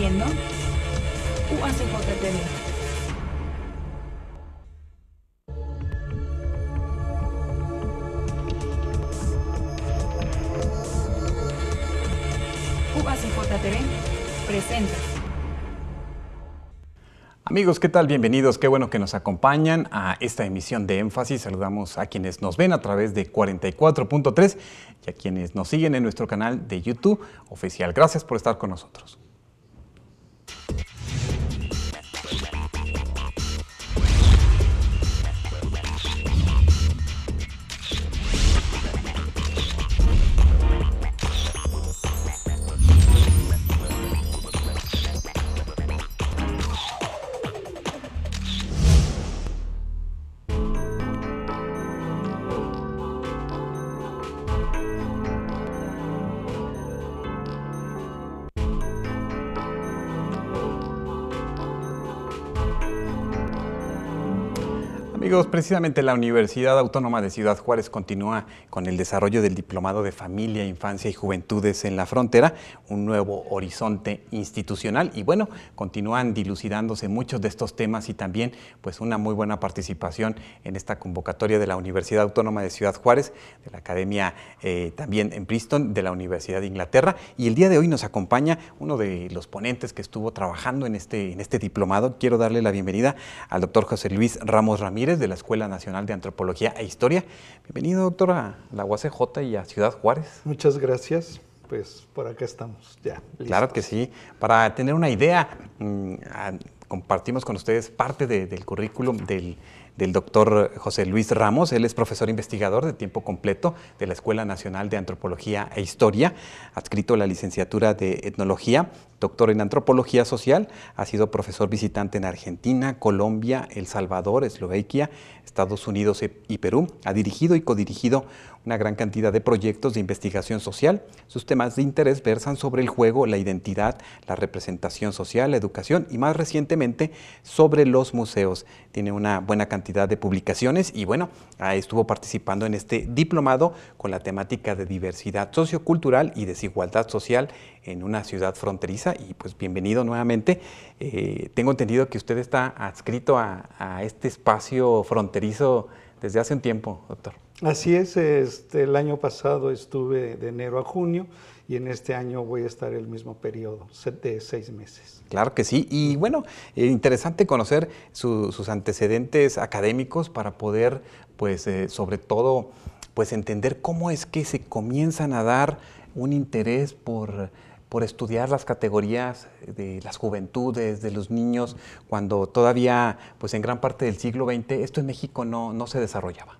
viendo UACJ TV. presenta. Amigos, ¿qué tal? Bienvenidos, qué bueno que nos acompañan a esta emisión de énfasis. Saludamos a quienes nos ven a través de 44.3 y a quienes nos siguen en nuestro canal de YouTube oficial. Gracias por estar con nosotros. Amigos, precisamente la Universidad Autónoma de Ciudad Juárez continúa con el desarrollo del Diplomado de Familia, Infancia y Juventudes en la Frontera, un nuevo horizonte institucional y bueno, continúan dilucidándose muchos de estos temas y también pues una muy buena participación en esta convocatoria de la Universidad Autónoma de Ciudad Juárez, de la Academia eh, también en Princeton, de la Universidad de Inglaterra y el día de hoy nos acompaña uno de los ponentes que estuvo trabajando en este, en este diplomado. Quiero darle la bienvenida al doctor José Luis Ramos Ramírez de la Escuela Nacional de Antropología e Historia. Bienvenido, doctora, a la UACJ y a Ciudad Juárez. Muchas gracias. Pues por acá estamos, ya. Claro que sí. Para tener una idea, mm, ah, compartimos con ustedes parte del currículum del del doctor José Luis Ramos. Él es profesor investigador de tiempo completo de la Escuela Nacional de Antropología e Historia, adscrito a la licenciatura de Etnología, doctor en Antropología Social, ha sido profesor visitante en Argentina, Colombia, El Salvador, Eslovaquia, Estados Unidos y Perú. Ha dirigido y codirigido una gran cantidad de proyectos de investigación social. Sus temas de interés versan sobre el juego, la identidad, la representación social, la educación y más recientemente sobre los museos. Tiene una buena cantidad de publicaciones y bueno, estuvo participando en este diplomado con la temática de diversidad sociocultural y desigualdad social en una ciudad fronteriza y pues bienvenido nuevamente. Eh, tengo entendido que usted está adscrito a este espacio fronterizo desde hace un tiempo, doctor. Así es, este, el año pasado estuve de enero a junio y en este año voy a estar el mismo periodo, de seis meses. Claro que sí, y bueno, eh, interesante conocer sus antecedentes académicos para poder, pues, eh, sobre todo, pues entender cómo es que se comienzan a dar un interés por por estudiar las categorías de las juventudes, de los niños, cuando todavía, pues en gran parte del siglo XX, esto en México no, no se desarrollaba?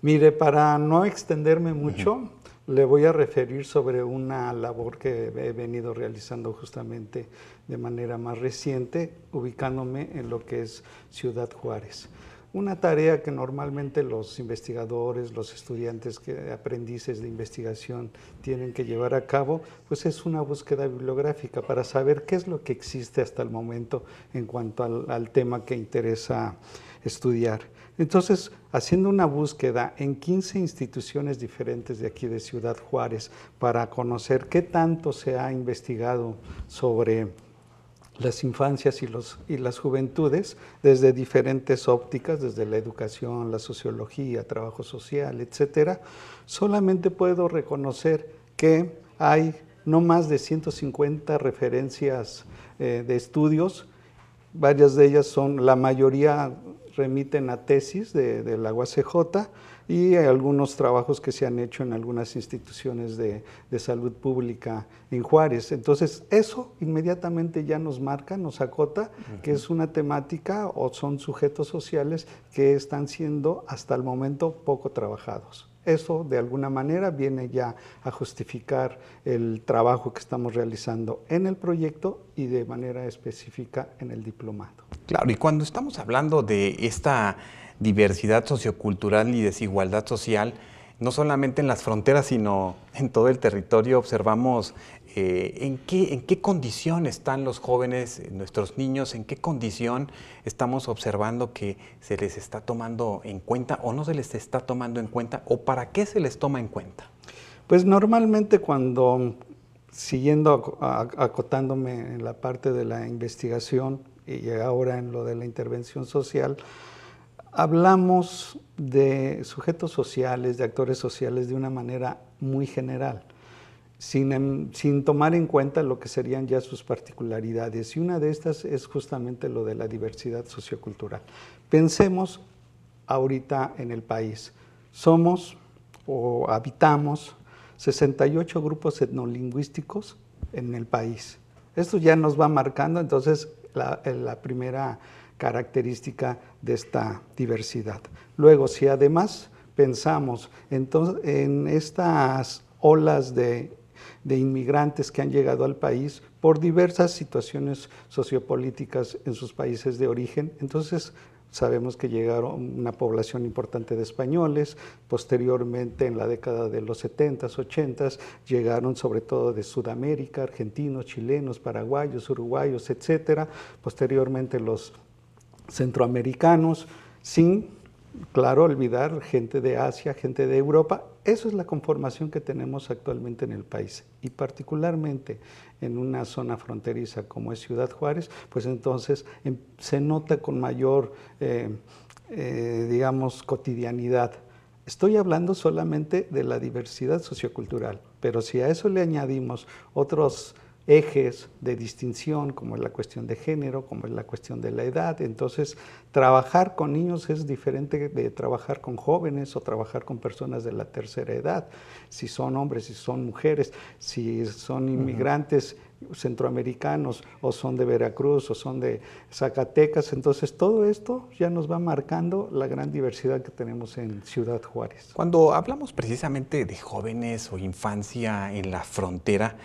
Mire, para no extenderme mucho, le voy a referir sobre una labor que he venido realizando justamente de manera más reciente, ubicándome en lo que es Ciudad Juárez una tarea que normalmente los investigadores, los estudiantes, que, aprendices de investigación tienen que llevar a cabo, pues es una búsqueda bibliográfica para saber qué es lo que existe hasta el momento en cuanto al, al tema que interesa estudiar. Entonces, haciendo una búsqueda en 15 instituciones diferentes de aquí de Ciudad Juárez para conocer qué tanto se ha investigado sobre las infancias y, las juventudes desde diferentes ópticas, desde la educación, la sociología, trabajo social, etcétera, solamente puedo reconocer que hay no más de 150 referencias eh, de estudios, varias de ellas son, la mayoría remiten a tesis de, de la UACJ, y hay algunos trabajos que se han hecho en algunas instituciones de, salud pública en Juárez. Entonces, eso inmediatamente ya nos marca, nos acota, que es una temática o son sujetos sociales que están siendo hasta el momento poco trabajados. Eso de alguna manera viene ya a justificar el trabajo que estamos realizando en el proyecto y de manera específica en el diplomado. Claro, y cuando estamos hablando de esta diversidad sociocultural y desigualdad social, no solamente en las fronteras, sino en todo el territorio, observamos eh, en, qué, en qué condición están los jóvenes, nuestros niños, en qué condición estamos observando que se les está tomando en cuenta o no se les está tomando en cuenta o para qué se les toma en cuenta. Pues normalmente cuando, siguiendo, acotándome en la parte de la investigación y ahora en lo de la intervención social, hablamos de sujetos sociales, de actores sociales de una manera muy general, sin, tomar en cuenta lo que serían ya sus particularidades. Y una de estas es justamente lo de la diversidad sociocultural. Pensemos ahorita en el país. Somos o habitamos 68 grupos etnolingüísticos en el país. Esto ya nos va marcando entonces la primera característica de esta diversidad. Luego, si además pensamos entonces, en estas olas de, de inmigrantes que han llegado al país por diversas situaciones sociopolíticas en sus países de origen, entonces Sabemos que llegaron una población importante de españoles, posteriormente en la década de los 70s, 80s, llegaron sobre todo de Sudamérica, argentinos, chilenos, paraguayos, uruguayos, etcétera, Posteriormente los centroamericanos, sin, claro, olvidar gente de Asia, gente de Europa. Eso es la conformación que tenemos actualmente en el país y particularmente en una zona fronteriza como es Ciudad Juárez, pues entonces em, se nota con mayor, eh, eh, digamos, cotidianidad. Estoy hablando solamente de la diversidad sociocultural, pero si a eso le añadimos otros ejes de distinción, como es la cuestión de género, como es la cuestión de la edad. Entonces, trabajar con niños es diferente de trabajar con jóvenes o trabajar con personas de la tercera edad, si son hombres, si son mujeres, si son inmigrantes centroamericanos o son de Veracruz o son de Zacatecas. Entonces, todo esto ya nos va marcando la gran diversidad que tenemos en Ciudad Juárez. Cuando hablamos precisamente de jóvenes o infancia en la frontera,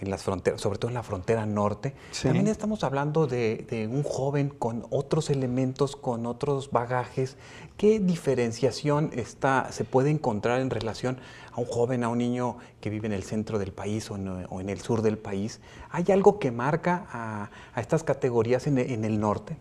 en las fronteras, sobre todo en la frontera norte. También estamos hablando de, un joven con otros elementos, con otros bagajes. ¿Qué diferenciación está, se puede encontrar en relación a un joven, a un niño que vive en el centro del país o en, el sur del país? ¿Hay algo que marca a, estas categorías en el norte?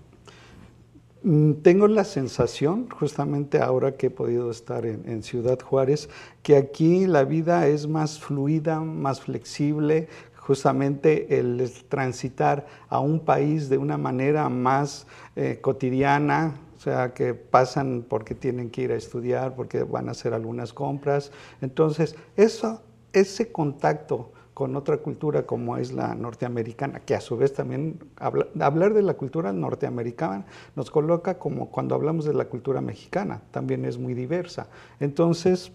Mm, tengo la sensación, justamente ahora que he podido estar en, Ciudad Juárez, que aquí la vida es más fluida, más flexible, justamente el transitar a un país de una manera más eh, cotidiana, o sea, que pasan porque tienen que ir a estudiar, porque van a hacer algunas compras. Entonces, eso, ese contacto con otra cultura como es la norteamericana, que a su vez también hablar de la cultura norteamericana nos coloca como cuando hablamos de la cultura mexicana, también es muy diversa. Entonces,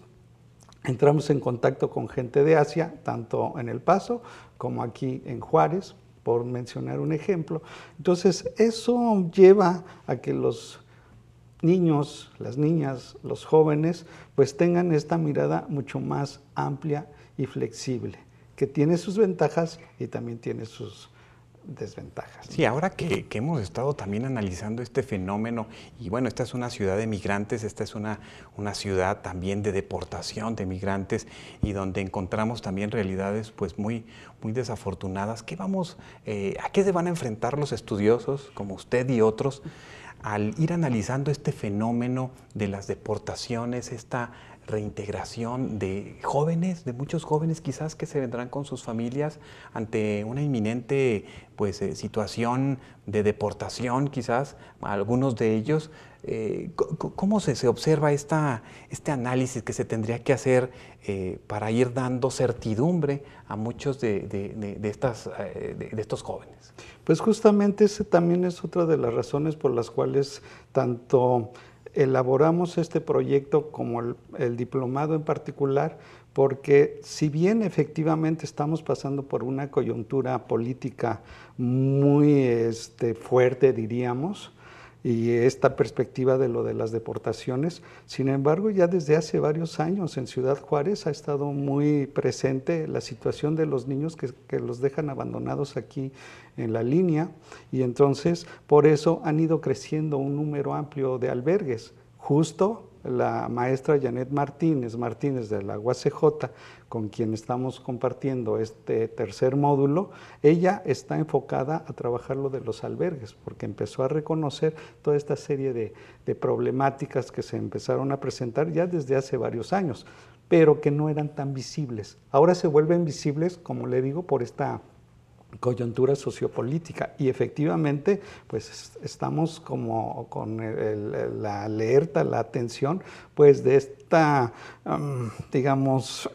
entramos en contacto con gente de Asia, tanto en El Paso como aquí en Juárez, por mencionar un ejemplo. Entonces, eso lleva a que los niños, las niñas, los jóvenes, pues tengan esta mirada mucho más amplia y flexible que tiene sus ventajas y también tiene sus desventajas. Sí, ahora que, hemos estado también analizando este fenómeno, y bueno, esta es una ciudad de migrantes, esta es una, una ciudad también de deportación de migrantes y donde encontramos también realidades pues muy, muy desafortunadas. ¿Qué vamos, eh, ¿A qué se van a enfrentar los estudiosos como usted y otros al ir analizando este fenómeno de las deportaciones, esta reintegración de jóvenes, de muchos jóvenes quizás que se vendrán con sus familias ante una inminente pues, eh, situación de deportación quizás, algunos de ellos. Eh, ¿Cómo se, observa este análisis que se tendría que hacer eh, para ir dando certidumbre a muchos de, estos jóvenes? Pues justamente ese también es otra de las razones por las cuales tanto elaboramos este proyecto como el, diplomado en particular porque si bien efectivamente estamos pasando por una coyuntura política muy este, fuerte, diríamos, y esta perspectiva de lo de las deportaciones. Sin embargo, ya desde hace varios años en Ciudad Juárez ha estado muy presente la situación de los niños que, los dejan abandonados aquí en la línea y entonces por eso han ido creciendo un número amplio de albergues, justo la maestra Janet Martínez, Martínez de la UACJ, con quien estamos compartiendo este tercer módulo, ella está enfocada a trabajar lo de los albergues, porque empezó a reconocer toda esta serie de, de problemáticas que se empezaron a presentar ya desde hace varios años, pero que no eran tan visibles. Ahora se vuelven visibles, como le digo, por esta coyuntura sociopolítica. Y efectivamente, pues estamos como con la alerta, la atención, pues de esta, mm, digamos,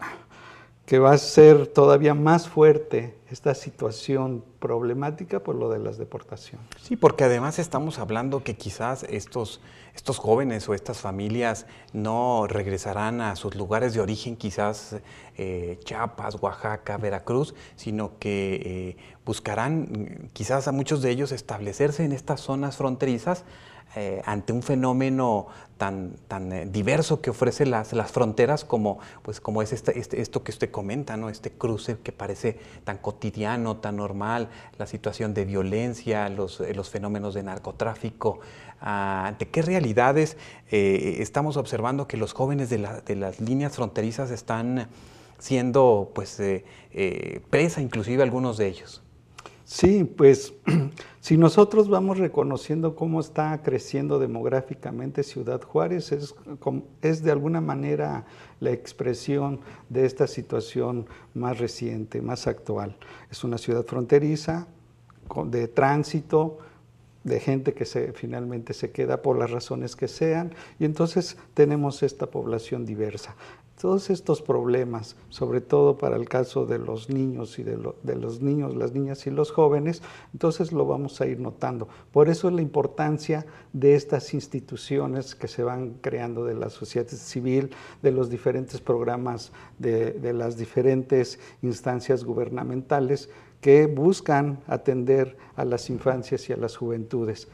que va a ser todavía más fuerte esta situación problemática por lo de las deportaciones. Sí, porque además estamos hablando que quizás estos, estos jóvenes o estas familias no regresarán a sus lugares de origen, quizás eh, Chiapas, Oaxaca, Veracruz, sino que eh, buscarán mm, quizás a muchos de ellos establecerse en estas zonas fronterizas eh, ante un fenómeno tan, eh, diverso que ofrece las, fronteras como, pues, como es este, este esto que usted comenta, este cruce que parece tan cotidiano, tan normal, la situación de violencia, los, eh, fenómenos de narcotráfico, ante ah, qué realidades estamos observando que los jóvenes de, las líneas fronterizas están siendo pues, presa inclusive algunos de ellos. Sí, pues si nosotros vamos reconociendo cómo está creciendo demográficamente Ciudad Juárez, es, es, de alguna manera la expresión de esta situación más reciente, más actual. Es una ciudad fronteriza, de tránsito, de gente que se, finalmente se queda por las razones que sean, y entonces tenemos esta población diversa. Todos estos problemas, sobre todo para el caso de los niños y de, los niños, las niñas y los jóvenes, entonces lo vamos a ir notando. Por eso es la importancia de estas instituciones que se van creando de la sociedad civil, de los diferentes programas, de, de las diferentes instancias gubernamentales que buscan atender a las infancias y a las juventudes.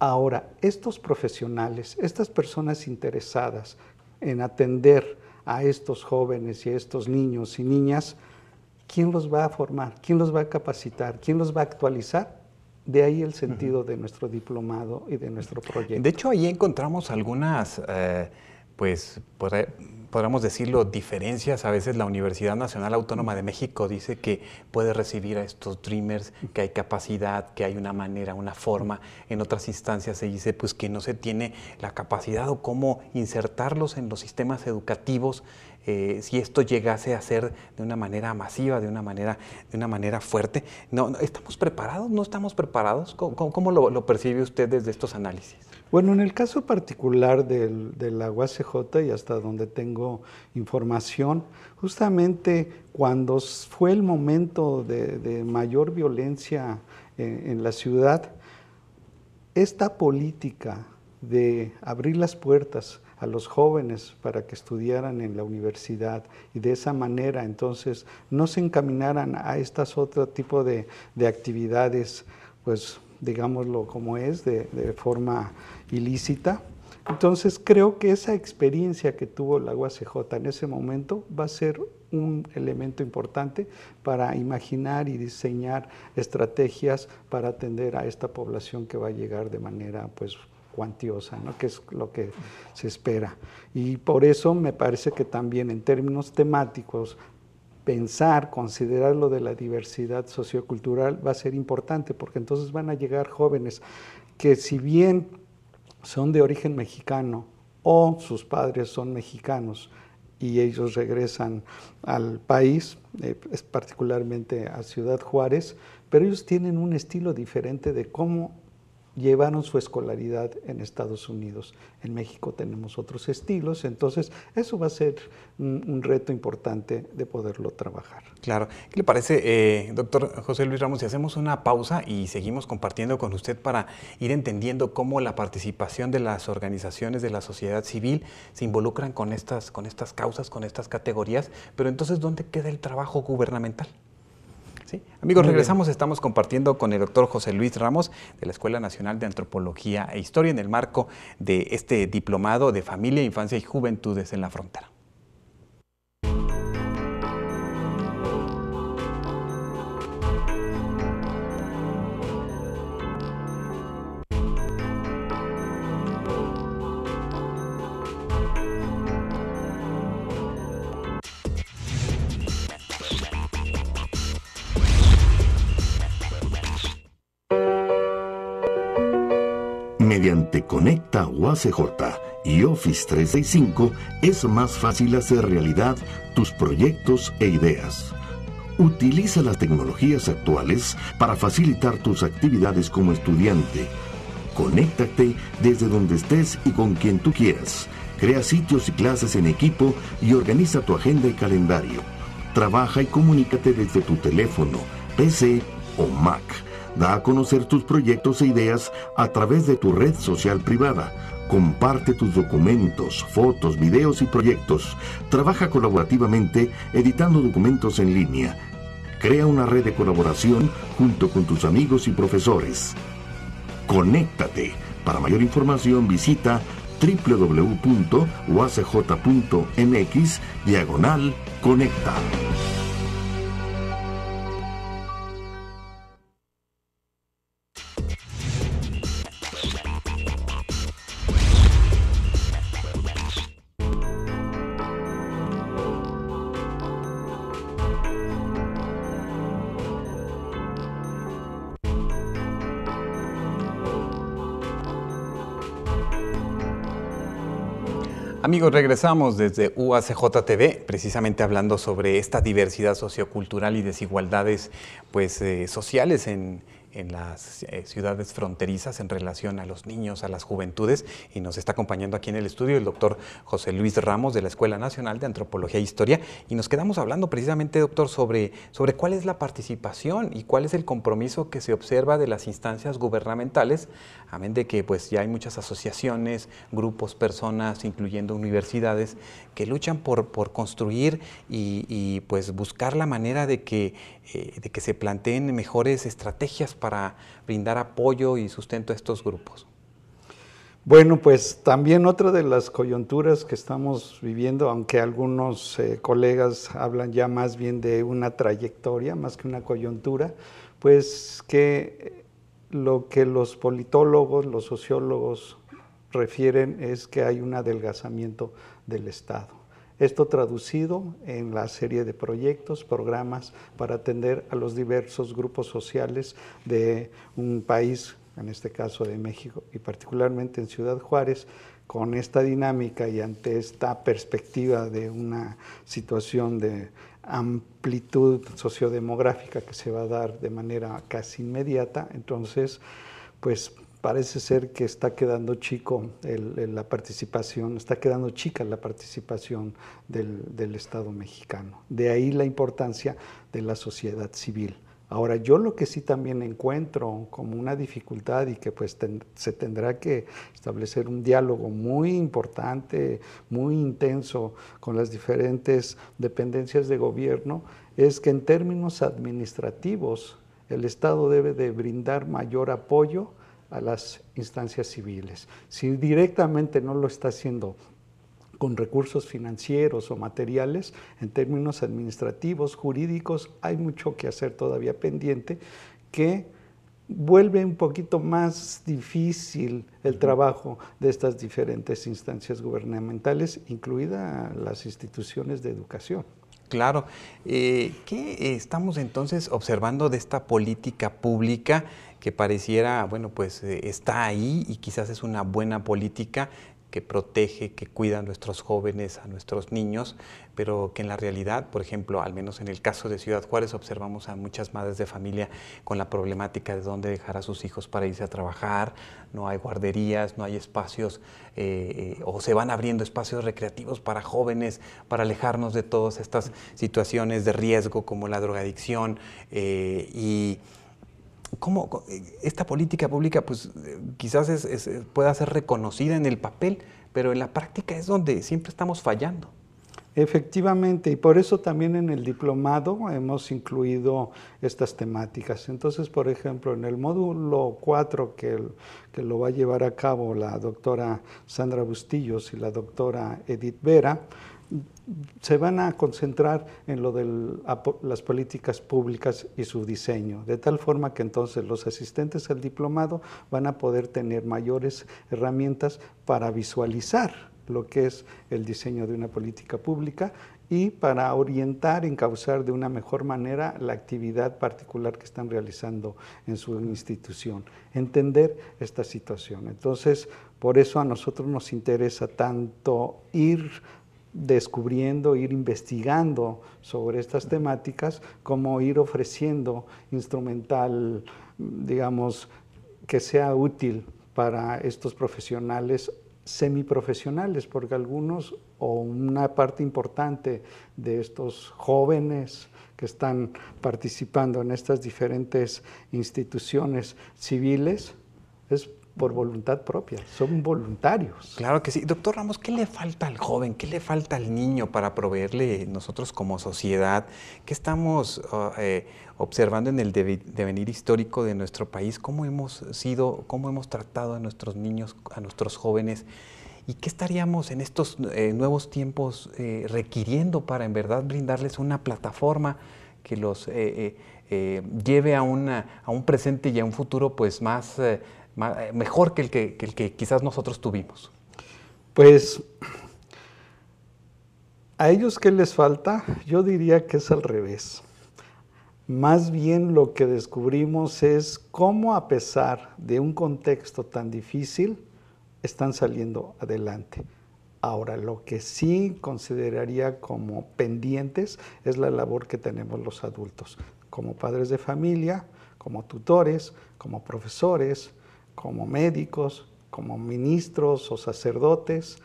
Ahora, estos profesionales, estas personas interesadas en atender a estos jóvenes y a estos niños y niñas, ¿quién los va a formar? ¿Quién los va a capacitar? ¿Quién los va a actualizar? De ahí el sentido de nuestro diplomado y de nuestro proyecto. De hecho, ahí encontramos algunas... Eh, pues, podríamos decirlo, diferencias. A veces la Universidad Nacional Autónoma de México dice que puede recibir a estos dreamers, que hay capacidad, que hay una manera, una forma. En otras instancias se dice pues que no se tiene la capacidad o cómo insertarlos en los sistemas educativos eh, si esto llegase a ser de una manera masiva, de una manera, de una manera fuerte. No, ¿Estamos preparados? ¿No estamos preparados? ¿Cómo, lo percibe usted desde estos análisis? Bueno, en el caso particular del, de la UACJ y hasta donde tengo información, justamente cuando fue el momento de, mayor violencia eh, en, la ciudad, esta política de abrir las puertas a los jóvenes para que estudiaran en la universidad y de esa manera entonces no se encaminaran a estas otro tipo de, de actividades pues digámoslo como es, de, forma ilícita. Entonces creo que esa experiencia que tuvo la CJ en ese momento va a ser un elemento importante para imaginar y diseñar estrategias para atender a esta población que va a llegar de manera pues cuantiosa, que es lo que se espera. Y por eso me parece que también en términos temáticos pensar, considerar lo de la diversidad sociocultural va a ser importante, porque entonces van a llegar jóvenes que si bien son de origen mexicano o sus padres son mexicanos y ellos regresan al país, eh, particularmente a Ciudad Juárez, pero ellos tienen un estilo diferente de cómo llevaron su escolaridad en Estados Unidos. En México tenemos otros estilos, entonces eso va a ser un, reto importante de poderlo trabajar. Claro. ¿Qué le parece, eh, doctor José Luis Ramos, si hacemos una pausa y seguimos compartiendo con usted para ir entendiendo cómo la participación de las organizaciones de la sociedad civil se involucran con estas, con estas causas, con estas categorías? Pero entonces, ¿dónde queda el trabajo gubernamental? Amigos, regresamos. Estamos compartiendo con el doctor José Luis Ramos de la Escuela Nacional de Antropología e Historia en el marco de este diplomado de Familia, Infancia y Juventudes en la Frontera. Conecta Conecta UACJ y Office 365 es más fácil hacer realidad tus proyectos e ideas. Utiliza las tecnologías actuales para facilitar tus actividades como estudiante. Conéctate desde donde estés y con quien tú quieras. Crea sitios y clases en equipo y organiza tu agenda y calendario. Trabaja y comunícate desde tu teléfono, PC o Mac. Da a conocer tus proyectos e ideas a través de tu red social privada. Comparte tus documentos, fotos, videos y proyectos. Trabaja colaborativamente editando documentos en línea. Crea una red de colaboración junto con tus amigos y profesores. Conéctate. Para mayor información visita www.uacj.mx diagonal conecta. amigos, regresamos desde UACJ precisamente hablando sobre esta diversidad sociocultural y desigualdades pues, eh, sociales en, en las eh, ciudades fronterizas en relación a los niños, a las juventudes. Y nos está acompañando aquí en el estudio el doctor José Luis Ramos de la Escuela Nacional de Antropología e Historia. Y nos quedamos hablando precisamente, doctor, sobre, sobre cuál es la participación y cuál es el compromiso que se observa de las instancias gubernamentales, amén de que pues ya hay muchas asociaciones, grupos, personas, incluyendo universidades, que luchan por, por construir y, pues buscar la manera de que, eh, de que se planteen mejores estrategias para brindar apoyo y sustento a estos grupos? Bueno, pues también otra de las coyunturas que estamos viviendo, aunque algunos eh, colegas hablan ya más bien de una trayectoria, más que una coyuntura, pues que eh, lo que los politólogos, los sociólogos refieren es que hay un adelgazamiento del Estado. Esto traducido en la serie de proyectos, programas para atender a los diversos grupos sociales de un país, en este caso de México y particularmente en Ciudad Juárez, con esta dinámica y ante esta perspectiva de una situación de amplitud sociodemográfica que se va a dar de manera casi inmediata, entonces, pues parece ser que está quedando chico la participación, está quedando chica la participación del, Estado mexicano. De ahí la importancia de la sociedad civil. Ahora, yo lo que sí también encuentro como una dificultad y que pues se tendrá que establecer un diálogo muy importante, muy intenso con las diferentes dependencias de gobierno, es que en términos administrativos el Estado debe de brindar mayor apoyo a las instancias civiles. Si directamente no lo está haciendo con recursos financieros o materiales, en términos administrativos, jurídicos, hay mucho que hacer todavía pendiente que vuelve un poquito más difícil el trabajo de estas diferentes instancias gubernamentales, incluidas las instituciones de educación. Claro. Eh, ¿Qué estamos entonces observando de esta política pública que pareciera, bueno, pues eh, está ahí y quizás es una buena política que protege, que cuida a nuestros jóvenes, a nuestros niños, pero que en la realidad, por ejemplo, al menos en el caso de Ciudad Juárez, observamos a muchas madres de familia con la problemática de dónde dejar a sus hijos para irse a trabajar, no hay guarderías, no hay espacios, eh, eh, o se van abriendo espacios recreativos para jóvenes, para alejarnos de todas estas situaciones de riesgo como la drogadicción y ¿cómo eh, esta política pública pues, eh, quizás eh, pueda ser reconocida en el papel, pero en la práctica es donde siempre estamos fallando? Efectivamente, y por eso también en el diplomado hemos incluido estas temáticas. Entonces, por ejemplo, en el módulo 4 que, que lo va a llevar a cabo la doctora Sandra Bustillos y la doctora Edith Vera, se van a concentrar en lo de las políticas públicas y su diseño, de tal forma que entonces los asistentes al diplomado van a poder tener mayores herramientas para visualizar lo que es el diseño de una política pública y para orientar, encauzar de una mejor manera la actividad particular que están realizando en su institución, entender esta situación. Entonces, por eso a nosotros nos interesa tanto ir descubriendo, ir investigando sobre estas temáticas, como ir ofreciendo instrumental, digamos, que sea útil para estos profesionales semiprofesionales, porque algunos o una parte importante de estos jóvenes que están participando en estas diferentes instituciones civiles es por voluntad propia, son voluntarios. Claro que sí. Doctor Ramos, ¿qué le falta al joven? ¿Qué le falta al niño para proveerle nosotros como sociedad? ¿Qué estamos oh, eh, observando en el devenir histórico de nuestro país? ¿Cómo hemos sido, cómo hemos tratado a nuestros niños, a nuestros jóvenes? ¿Y qué estaríamos en estos eh, nuevos tiempos eh, requiriendo para en verdad brindarles una plataforma que los lleve a, una, a un presente y a un futuro pues más eh, mejor que el que, quizás nosotros tuvimos? Pues a ellos qué les falta, yo diría que es al revés. Más bien lo que descubrimos es cómo a pesar de un contexto tan difícil, están saliendo adelante. Ahora, lo que sí consideraría como pendientes es la labor que tenemos los adultos, como padres de familia, como tutores, como profesores, como médicos, como ministros o sacerdotes,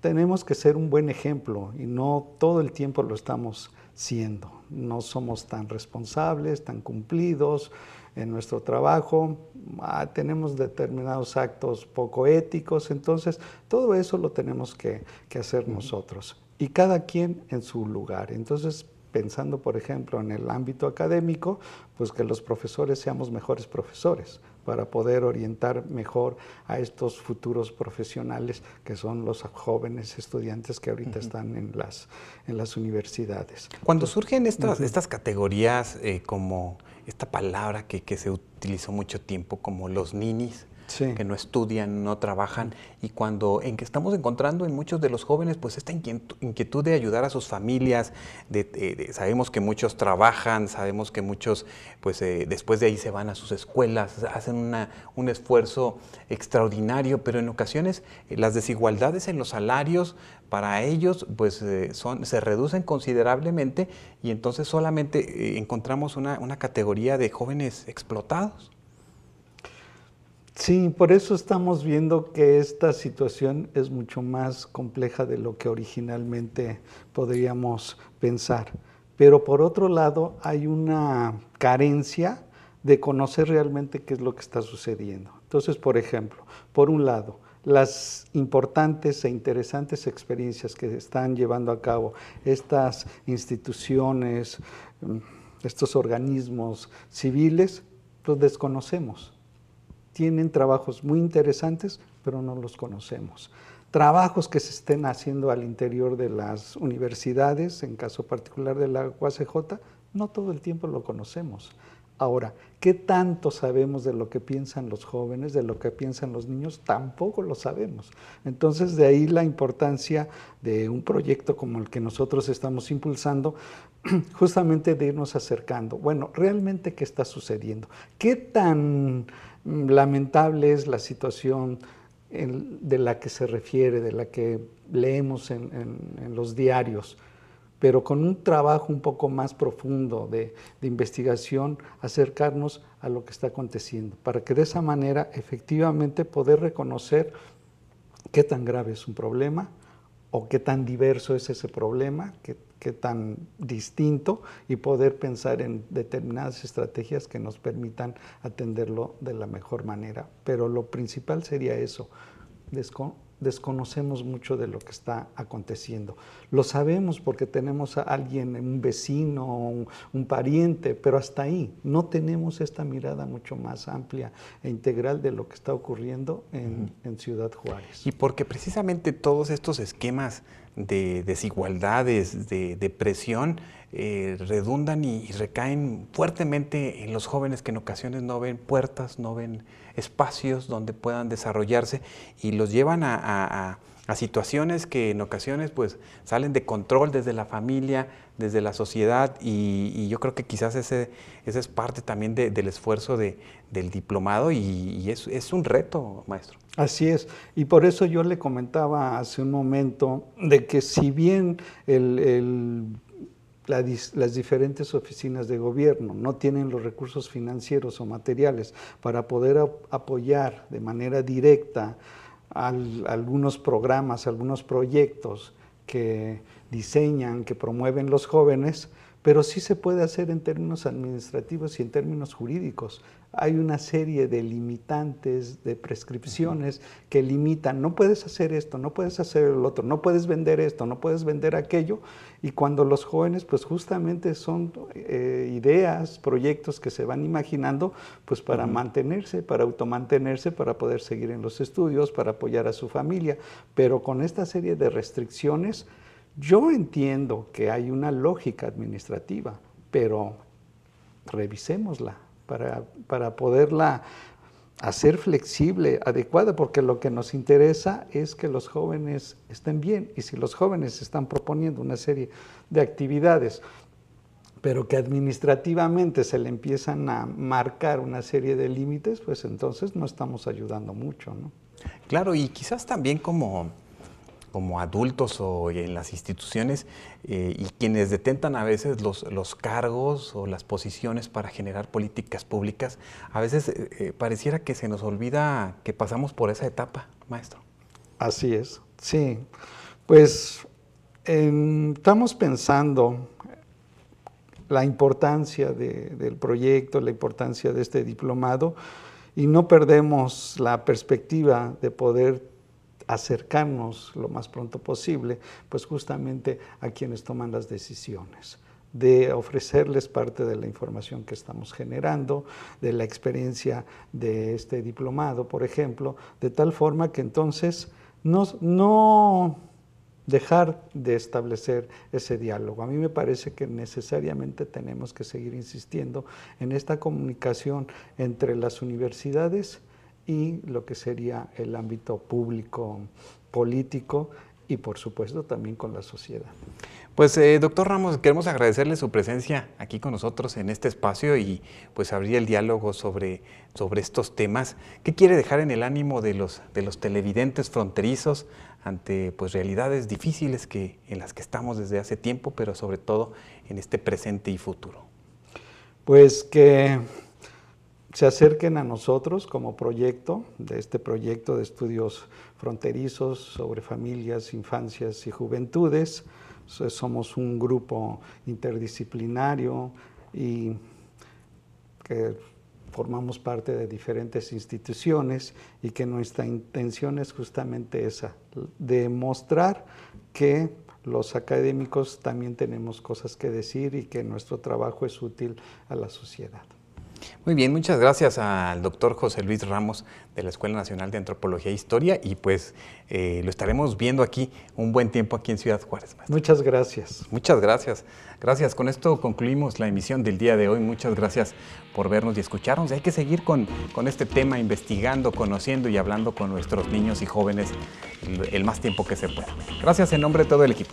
tenemos que ser un buen ejemplo y no todo el tiempo lo estamos siendo. No somos tan responsables, tan cumplidos en nuestro trabajo, ah, tenemos determinados actos poco éticos, entonces todo eso lo tenemos que, que hacer nosotros y cada quien en su lugar. Entonces pensando, por ejemplo, en el ámbito académico, pues que los profesores seamos mejores profesores para poder orientar mejor a estos futuros profesionales que son los jóvenes estudiantes que ahorita están en las, universidades. Cuando surgen estas, categorías eh, como esta palabra que, que se utilizó mucho tiempo como los ninis, que no estudian, no trabajan, y cuando en que estamos encontrando en muchos de los jóvenes, pues esta inquietud de ayudar a sus familias, sabemos que muchos trabajan, sabemos que muchos, pues eh, después de ahí se van a sus escuelas, hacen una, un esfuerzo extraordinario, pero en ocasiones eh, las desigualdades en los salarios para ellos, pues eh, son, se reducen considerablemente y entonces solamente encontramos una categoría de jóvenes explotados. Sí, por eso estamos viendo que esta situación es mucho más compleja de lo que originalmente podríamos pensar. Pero por otro lado, hay una carencia de conocer realmente qué es lo que está sucediendo. Entonces, por ejemplo, por un lado, las importantes e interesantes experiencias que están llevando a cabo estas instituciones, mm, estos organismos civiles, los pues desconocemos tienen trabajos muy interesantes, pero no los conocemos. Trabajos que se estén haciendo al interior de las universidades, en caso particular de la UACJ, no todo el tiempo lo conocemos. Ahora, ¿qué tanto sabemos de lo que piensan los jóvenes, de lo que piensan los niños? Tampoco lo sabemos. Entonces, de ahí la importancia de un proyecto como el que nosotros estamos impulsando, justamente de irnos acercando. Bueno, ¿realmente qué está sucediendo? ¿Qué tan Lamentable es la situación de la que se refiere, de la que leemos en, los diarios, pero con un trabajo un poco más profundo de, investigación, acercarnos a lo que está aconteciendo, para que de esa manera efectivamente poder reconocer qué tan grave es un problema o qué tan diverso es ese problema, qué qué tan distinto y poder pensar en determinadas estrategias que nos permitan atenderlo de la mejor manera. Pero lo principal sería eso, desconocemos mucho de lo que está aconteciendo. Lo sabemos porque tenemos a alguien, un vecino, un, pariente, pero hasta ahí no tenemos esta mirada mucho más amplia e integral de lo que está ocurriendo en, en Ciudad Juárez. Y porque precisamente todos estos esquemas de desigualdades, de presión. Eh, redundan y, recaen fuertemente en los jóvenes que en ocasiones no ven puertas, no ven espacios donde puedan desarrollarse y los llevan a, situaciones que en ocasiones pues salen de control desde la familia, desde la sociedad y, yo creo que quizás ese, es parte también del esfuerzo del diplomado y, es, un reto, maestro. Así es, y por eso yo le comentaba hace un momento de que si bien el las diferentes oficinas de gobierno, no tienen los recursos financieros o materiales para poder apoyar de manera directa algunos programas, algunos proyectos que diseñan, que promueven los jóvenes, pero sí se puede hacer en términos administrativos y en términos jurídicos hay una serie de limitantes, de prescripciones que limitan, no puedes hacer esto, no puedes hacer el otro, no puedes vender esto, no puedes vender aquello. Y cuando los jóvenes, pues justamente son eh, ideas, proyectos que se van imaginando, pues para mantenerse, para automantenerse, para poder seguir en los estudios, para apoyar a su familia. Pero con esta serie de restricciones, yo entiendo que hay una lógica administrativa, pero revisémosla para, poderla hacer flexible, adecuada, porque lo que nos interesa es que los jóvenes estén bien. Y si los jóvenes están proponiendo una serie de actividades, pero que administrativamente se le empiezan a marcar una serie de límites, pues entonces no estamos ayudando mucho. Claro, y quizás también como como adultos o en las instituciones eh, y quienes detentan a veces los, los, cargos o las posiciones para generar políticas públicas, a veces eh, eh, pareciera que se nos olvida que pasamos por esa etapa, maestro. Así es, sí. Pues em, estamos pensando la importancia del proyecto, la importancia de este diplomado y no perdemos la perspectiva de poder acercarnos lo más pronto posible, pues justamente a quienes toman las decisiones de ofrecerles parte de la información que estamos generando, de la experiencia de este diplomado, por ejemplo, de tal forma que entonces no, dejar de establecer ese diálogo. A mí me parece que necesariamente tenemos que seguir insistiendo en esta comunicación entre las universidades y lo que sería el ámbito público político y por supuesto también con la sociedad. Pues eh, doctor Ramos, queremos agradecerle su presencia aquí con nosotros en este espacio y pues abrir el diálogo sobre, sobre estos temas. ¿Qué quiere dejar en el ánimo de los, de los televidentes fronterizos ante pues realidades difíciles que, en las que estamos desde hace tiempo, pero sobre todo en este presente y futuro? Pues que se acerquen a nosotros como proyecto de este proyecto de estudios fronterizos sobre familias, infancias y juventudes. Somos un grupo interdisciplinario y que formamos parte de diferentes instituciones y que nuestra intención es justamente esa, demostrar que los académicos también tenemos cosas que decir y que nuestro trabajo es útil a la sociedad. Muy bien, muchas gracias al doctor José Luis Ramos de la Escuela Nacional de Antropología e Historia y pues eh, lo estaremos viendo aquí un buen tiempo aquí en Ciudad Juárez. Muchas gracias. Muchas gracias. Gracias. Con esto concluimos la emisión del día de hoy. Muchas gracias por vernos y escucharnos. Hay que seguir con, este tema, investigando, conociendo y hablando con nuestros niños y jóvenes el más tiempo que se pueda. Gracias en nombre de todo el equipo.